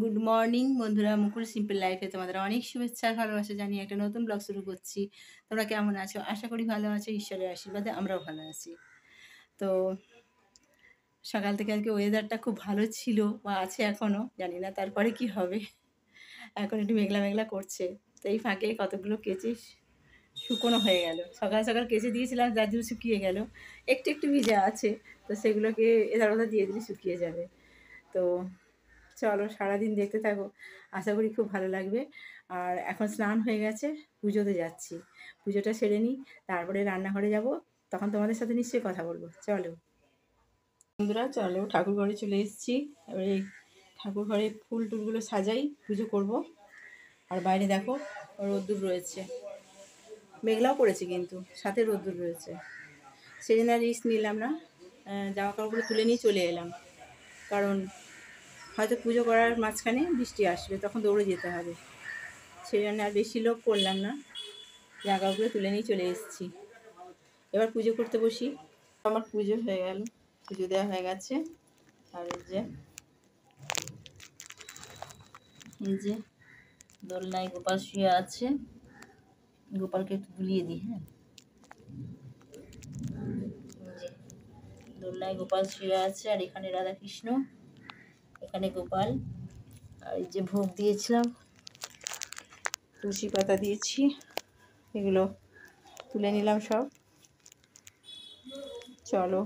Good morning বন্ধুরা মুকুল simple লাইফে তোমাদের অনেক শুভেচ্ছা ভালোবাসা জানিয়ে একটা নতুন ব্লগ শুরু করছি তোমরা কেমন আছো আশা করি ভালো আছো ঈশ্বরের আশীর্বাদে আমরাও ভালো আছি তো সকাল থেকে আজকে ওয়েদারটা খুব ভালো ছিল বা আছে এখনও জানি না তারপরে কি হবে এখন একটু মেঘলা মেঘলা করছে তো এই ফাঁকে কতগুলো কেচে শুকনো হয়ে গেল সকাল সকাল কেচে দিয়েছিলাম যার জন্য শুকিয়ে গেল একটু একটু ভিজা আছে তো সেগুলোকে এধার ওধার দিয়ে দিলে শুকিয়ে যাবে তো চলো সারাদিন দেখতে থাকো আশা করি খুব ভালো লাগবে আর এখন স্নান হয়ে গেছে পুজোতে যাচ্ছি পুজোটা সেরে নিই তারপরে রান্নাঘরে যাব তখন তোমাদের সাথে নিশ্চয়ই কথা বলবো চলো বন্ধুরা চলো ঠাকুর ঘরে চলে এসেছি এবারে ঠাকুর ঘরে ফুল টুলগুলো সাজাই পুজো করব আর বাইরে দেখো রোদ্দুর রয়েছে মেঘলাও পড়েছে কিন্তু সাথে রোদ্দুর রয়েছে সেদিন আর রিস্ক নিলাম না জামা কাপড়গুলো তুলে নিয়ে চলে এলাম কারণ হয়তো পুজো করার মাঝখানে বৃষ্টি আসবে তখন দৌড়ে যেতে হবে সেই জন্য আর বেশি লোক করলাম না জায়গাগুলো তুলে নিয়ে চলে এসেছি এবার পুজো করতে বসি আমার পুজো হয়ে গেল পুজো দেওয়া হয়ে গেছে আর এই যে এই যে দোলনায় গোপাল শুয়ে আছে গোপালকে একটু বুলিয়ে দিই হ্যাঁ দোলনায় গোপাল শুয়ে আছে আর এখানে রাধাকৃষ্ণ এখানে গোপাল আর এই যে ভোগ দিয়েছিলাম তুলসী পাতা দিয়েছি এগুলো তুলে নিলাম সব চলো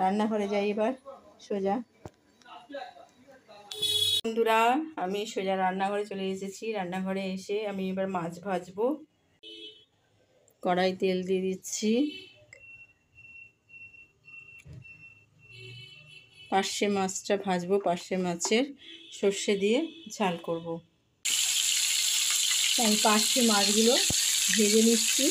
রান্নাঘরে যাই এবার সোজা বন্ধুরা আমি সোজা রান্নাঘরে চলে এসেছি রান্নাঘরে এসে আমি এবার মাছ ভাজবো কড়াই তেল দিয়ে দিচ্ছি পার্শে মাছটা ভাজবো পার্শে মাছের সর্ষে দিয়ে ঝাল করব। তাই পার্শে মাছগুলো ভেজে নিচ্ছি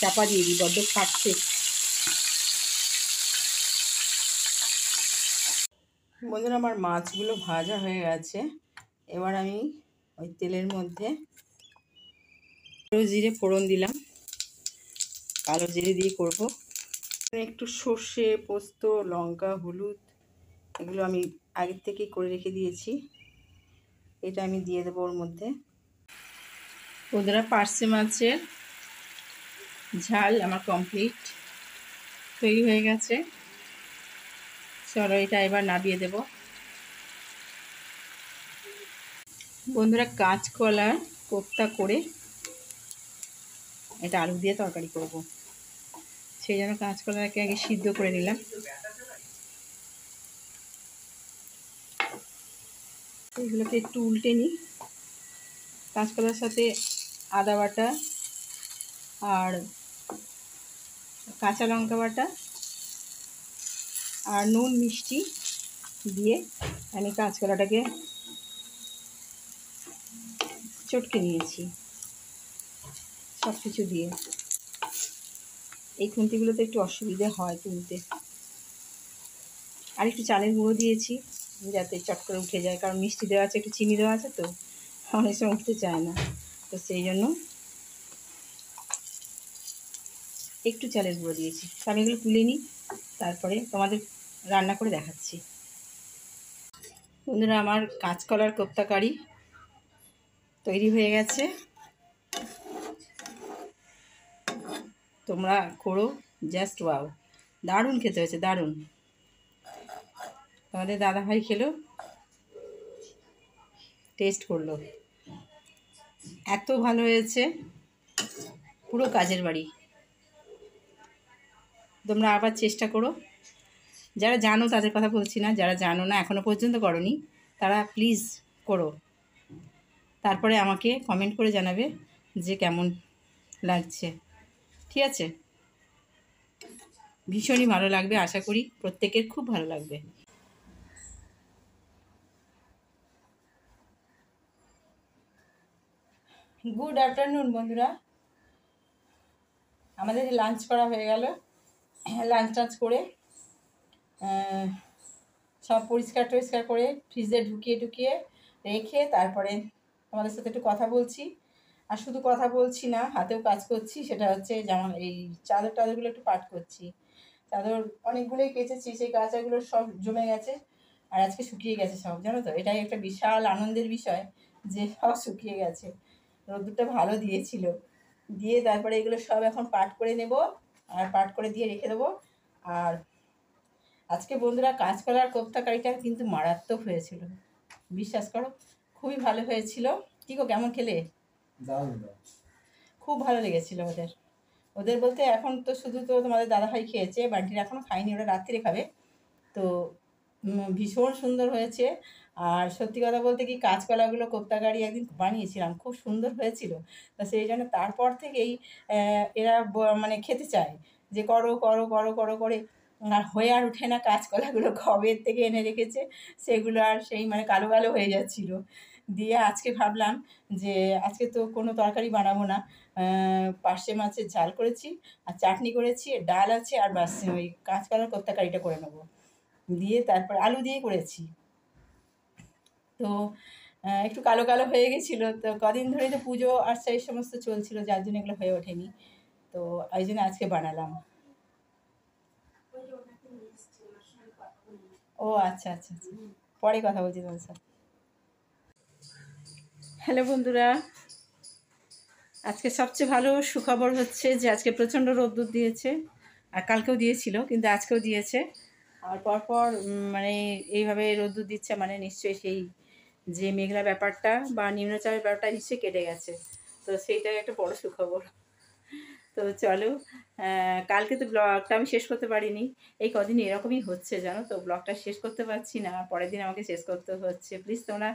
চাপা দিয়ে দিই বড্ড ফাটছে বন্ধুরা আমার মাছগুলো ভাজা হয়ে গেছে এবার আমি ওই তেলের মধ্যে কালো জিরে ফোড়ন দিলাম কালো জিরে দিয়ে করব একটু সর্ষে পোস্ত লঙ্কা হলুদ এগুলো আমি আগের থেকেই করে রেখে দিয়েছি এটা আমি দিয়ে দেবো ওর মধ্যে ওদেরা পার্সে মাছের ঝাল আমার কমপ্লিট তৈরি হয়ে গেছে চলো এটা এবার নাবিয়ে দেবো বন্ধুরা কাঁচকলার কোপ্তা করে এটা আলু দিয়ে তরকারি করব। সেই জন্য কাঁচকলাকে আগে সিদ্ধ করে নিলাম এগুলোকে একটু উল্টে নিই কাঁচকলার সাথে আদা বাটা আর কাঁচা লঙ্কা বাটা আর নুন মিষ্টি দিয়ে আমি কাঁচকলাটাকে চটকে নিয়েছি সব কিছু দিয়ে এই খুন্তিগুলোতে একটু অসুবিধে হয় তুলতে আর একটু চালের গুঁড়ো দিয়েছি যাতে চট করে উঠে যায় কারণ মিষ্টি দেওয়া আছে একটু চিনি দেওয়া আছে তো অনেক সময় উঠতে চায় না তো সেই জন্য একটু চালের গুঁড়ো দিয়েছি তাহলে আমি এগুলো তুলে নিই তারপরে তোমাদের রান্না করে দেখাচ্ছি বন্ধুরা আমার কাঁচকলার কোপ্তা কারি তৈরি হয়ে গেছে তোমরা করো জাস্ট ওয়াও দারুণ খেতে হয়েছে দারুণ তোমাদের দাদাভাই খেলো টেস্ট করলো এত ভালো হয়েছে পুরো কাজের বাড়ি তোমরা আবার চেষ্টা করো যারা জানো তাদের কথা বলছি না যারা জানো না এখনও পর্যন্ত করনি তারা প্লিজ করো তারপরে আমাকে কমেন্ট করে জানাবে যে কেমন লাগছে ঠিক আছে ভীষণই ভালো লাগবে আশা করি প্রত্যেকের খুব ভালো লাগবে গুড আফটারনুন বন্ধুরা আমাদের লাঞ্চ করা হয়ে গেল লাঞ্চ টাঞ্চ করে সব পরিষ্কার টরিষ্কার করে ফ্রিজে ঢুকিয়ে ঢুকিয়ে রেখে তারপরে তোমাদের সাথে একটু কথা বলছি আর শুধু কথা বলছি না হাতেও কাজ করছি সেটা হচ্ছে যেমন এই চাদর টাদরগুলো একটু পাট করছি চাদর অনেকগুলোই কেচেছি সেই গাছাগুলো সব জমে গেছে আর আজকে শুকিয়ে গেছে সব জানো তো এটাই একটা বিশাল আনন্দের বিষয় যে সব শুকিয়ে গেছে রোদ্দুরটা ভালো দিয়েছিল দিয়ে তারপরে এগুলো সব এখন পাট করে নেব আর পাট করে দিয়ে রেখে দেবো আর আজকে বন্ধুরা কাঁচকলার কোপ্তাকারিটা কিন্তু মারাত্মক হয়েছিল বিশ্বাস করো খুবই ভালো হয়েছিল কি গো কেমন খেলে খুব ভালো লেগেছিল ওদের ওদের বলতে এখন তো শুধু তো তোমাদের দাদাভাই খেয়েছে বান্টিরা এখনও খায়নি ওরা রাত্রে খাবে তো ভীষণ সুন্দর হয়েছে আর সত্যি কথা বলতে কি কাঁচকলাগুলো গাড়ি একদিন বানিয়েছিলাম খুব সুন্দর হয়েছিল তো সেই জন্য তারপর থেকেই এরা মানে খেতে চায় যে করো করো করো করো করে আর হয়ে আর উঠে না কাঁচকলাগুলো কবের থেকে এনে রেখেছে সেগুলো আর সেই মানে কালো কালো হয়ে যাচ্ছিলো দিয়ে আজকে ভাবলাম যে আজকে তো কোনো তরকারি বানাবো না পার্শে মাছের ঝাল করেছি আর চাটনি করেছি ডাল আছে আর বাস ওই কাঁচকলার কোপ্তাকারিটা করে নেবো দিয়ে তারপর আলু দিয়ে করেছি তো একটু কালো কালো হয়ে গেছিলো তো কদিন ধরে তো পুজো আর্চা এই সমস্ত চলছিল যার জন্য এগুলো হয়ে ওঠেনি তো ওই জন্য আজকে বানালাম ও আচ্ছা আচ্ছা আচ্ছা পরে কথা বলছি তোমার সাথে হ্যালো বন্ধুরা আজকে সবচেয়ে ভালো সুখবর হচ্ছে যে আজকে প্রচণ্ড রোদ্দুর দিয়েছে আর কালকেও দিয়েছিল কিন্তু আজকেও দিয়েছে আর পরপর মানে এইভাবে রোদ্দুর দিচ্ছে মানে নিশ্চয়ই সেই যে মেঘলা ব্যাপারটা বা নিম্নচাপের ব্যাপারটা নিশ্চয়ই কেটে গেছে তো সেইটাই একটা বড় সুখবর তো চলো কালকে তো ব্লগটা আমি শেষ করতে পারিনি এই কদিন এরকমই হচ্ছে জানো তো ব্লগটা শেষ করতে পারছি না পরের দিন আমাকে শেষ করতে হচ্ছে প্লিজ তোমরা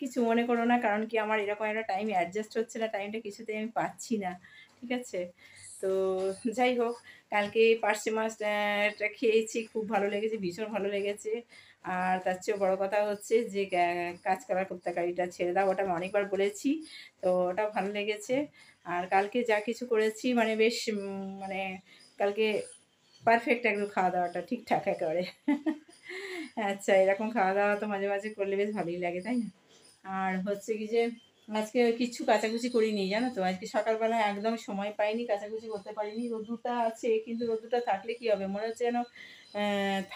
কিছু মনে করো না কারণ কি আমার এরকম একটা টাইম অ্যাডজাস্ট হচ্ছে না টাইমটা কিছুতেই আমি পাচ্ছি না ঠিক আছে তো যাই হোক কালকে পার্সে মাছটা খেয়েছি খুব ভালো লেগেছে ভীষণ ভালো লেগেছে আর তার চেয়েও বড়ো কথা হচ্ছে যে কাজ করার কুত্তাকারিটা ছেড়ে দাও ওটা আমি অনেকবার বলেছি তো ওটা ভালো লেগেছে আর কালকে যা কিছু করেছি মানে বেশ মানে কালকে পারফেক্ট একদম খাওয়া দাওয়াটা ঠিকঠাক একেবারে আচ্ছা এরকম খাওয়া দাওয়া তো মাঝে মাঝে করলে বেশ ভালোই লাগে তাই না আর হচ্ছে কি যে আজকে কিচ্ছু কাচাকুচি করিনি জানো তো আজকে সকালবেলা একদম সময় পাইনি কাচাকুচি করতে পারিনি রোদ্দুটা আছে কিন্তু রোদ্দুটা থাকলে কি হবে মনে হচ্ছে যেন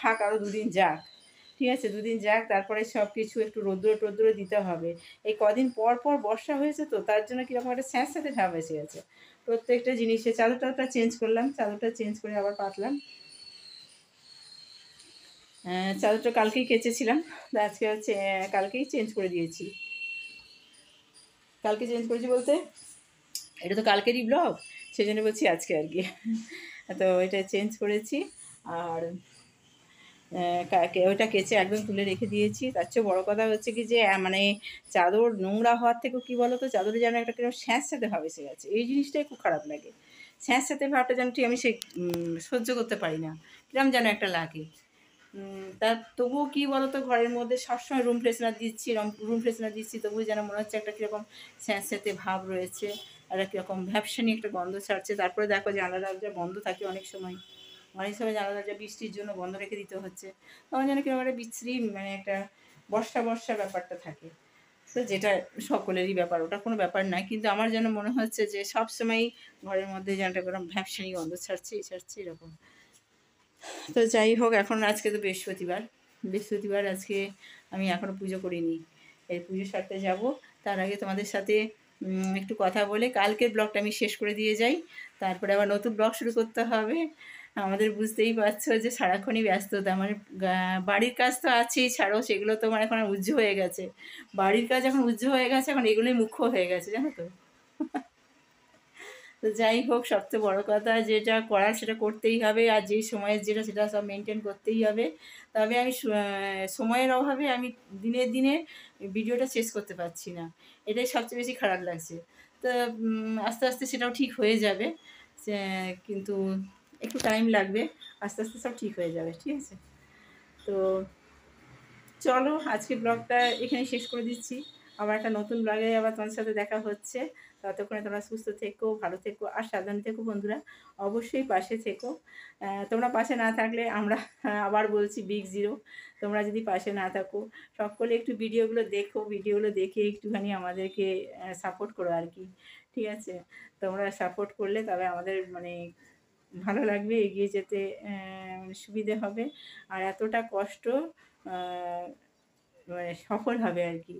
থাক আরও দুদিন যাক ঠিক আছে দুদিন যাক তারপরে সব কিছু একটু রোদ্র টোদ্র দিতে হবে এই কদিন পর পর বর্ষা হয়েছে তো তার জন্য কীরকম একটা স্যাঁতস্যাঁতে ভাব এসে গেছে প্রত্যেকটা জিনিসে চাদরটা চেঞ্জ করলাম চাদরটা চেঞ্জ করে আবার পাতলাম হ্যাঁ, চাদরটা কালকেই কেচেছিলাম আজকে হচ্ছে হ্যাঁ, কালকেই চেঞ্জ করে দিয়েছি কালকে চেঞ্জ করেছি বলতে এটা তো কালকেরই ব্লগ সেই জন্য বলছি আজকে আর কি তো এটা চেঞ্জ করেছি আর ওইটা কেচে একদম তুলে রেখে দিয়েছি তার চেয়ে বড়ো কথা হচ্ছে কি যে মানে চাদর নোংরা হওয়ার থেকেও কী বলো তো চাদরে যেন একটা কিরকম স্যাঁতস্যাঁতে ভাব এসে গেছে এই জিনিসটাই খুব খারাপ লাগে স্যাঁতস্যাঁতে ভাবটা যেন ঠিক আমি সে সহ্য করতে পারি না কিরম যেন একটা লাগে তার তবুও কী বলো তো ঘরের মধ্যে সবসময় রুম ফ্রেশনার দিচ্ছি রুম ফ্রেশনার দিচ্ছি তবুও যেন মনে হচ্ছে একটা কীরকম স্যাঁতস্যাঁতে ভাব রয়েছে একটা কীরকম ভ্যাপসানি একটা গন্ধ ছাড়ছে তারপরে দেখো জানালা দরজা বন্ধ থাকে অনেক সময় অনেক সময় জানা যায় যে বৃষ্টির জন্য বন্ধ রেখে দিতে হচ্ছে তখন যেন কিরকম একটা বিশ্রী মানে একটা বর্ষা বর্ষা ব্যাপারটা থাকে তো যেটা সকলেরই ব্যাপার ওটা কোনো ব্যাপার না কিন্তু আমার যেন মনে হচ্ছে যে সব সময়ই ঘরের মধ্যে যেন একটা কোনো ভ্যাপসানি গন্ধ ছাড়ছে এই ছাড়ছে এরকম তো যাই হোক এখন আজকে তো বৃহস্পতিবার বৃহস্পতিবার আজকে আমি এখনও পুজো করিনি এই পুজো সারতে যাব তার আগে তোমাদের সাথে একটু কথা বলে কালকের ব্লগটা আমি শেষ করে দিয়ে যাই তারপরে আবার নতুন ব্লগ শুরু করতে হবে আমাদের বুঝতেই পারছো যে সারাক্ষণই ব্যস্ততা মানে বাড়ির কাজ তো আছেই ছাড়াও সেগুলো তো মানে এখন উজ্জ হয়ে গেছে বাড়ির কাজ এখন উজ্জ হয়ে গেছে এখন এগুলোই মুখ্য হয়ে গেছে জানো তো তো যাই হোক সবচেয়ে বড় কথা যেটা করার সেটা করতেই হবে আর যেই সময়ের যেটা সেটা সব মেনটেন করতেই হবে তবে আমি সময়ের অভাবে আমি দিনে দিনে ভিডিওটা শেষ করতে পারছি না এটাই সবচেয়ে বেশি খারাপ লাগছে তো আস্তে আস্তে সেটাও ঠিক হয়ে যাবে কিন্তু একটু টাইম লাগবে আস্তে আস্তে সব ঠিক হয়ে যাবে ঠিক আছে তো চলো আজকে ব্লগটা এখানে শেষ করে দিচ্ছি আবার একটা নতুন ব্লগে আবার তোমার সাথে দেখা হচ্ছে ততক্ষণে তোমরা সুস্থ থেকো ভালো থেকো আর সাবধানে থেকো বন্ধুরা অবশ্যই পাশে থেকো তোমরা পাশে না থাকলে আমরা আবার বলছি বিগ জিরো তোমরা যদি পাশে না থাকো সকলে একটু ভিডিওগুলো দেখো ভিডিওগুলো দেখে একটুখানি আমাদেরকে সাপোর্ট করো আর কি ঠিক আছে তোমরা সাপোর্ট করলে তবে আমাদের মানে ভালো লাগবে এগিয়ে যেতে মানে সুবিধে হবে আর এতটা কষ্ট মানে সফল হবে আর কি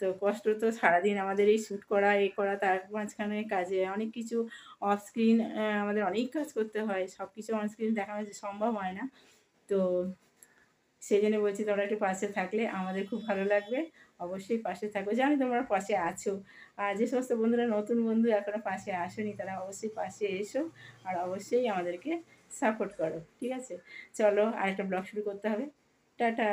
তো কষ্ট তো সারাদিন আমাদের এই শ্যুট করা এ করা তার মাঝখানে কাজে অনেক কিছু অফস্ক্রিন আমাদের অনেক কাজ করতে হয় সব কিছু অনস্ক্রিন দেখানো সম্ভব হয় না তো সেই জন্য বলছি তোমরা একটু পাশে থাকলে আমাদের খুব ভালো লাগবে অবশ্যই পাশে থাকো জানি তোমরা পাশে আছো আর যে সমস্ত বন্ধুরা নতুন বন্ধু এখনও পাশে আসেনি তারা অবশ্যই পাশে এসো আর অবশ্যই আমাদেরকে সাপোর্ট করো ঠিক আছে চলো আরেকটা ব্লগ শুরু করতে হবে টাটা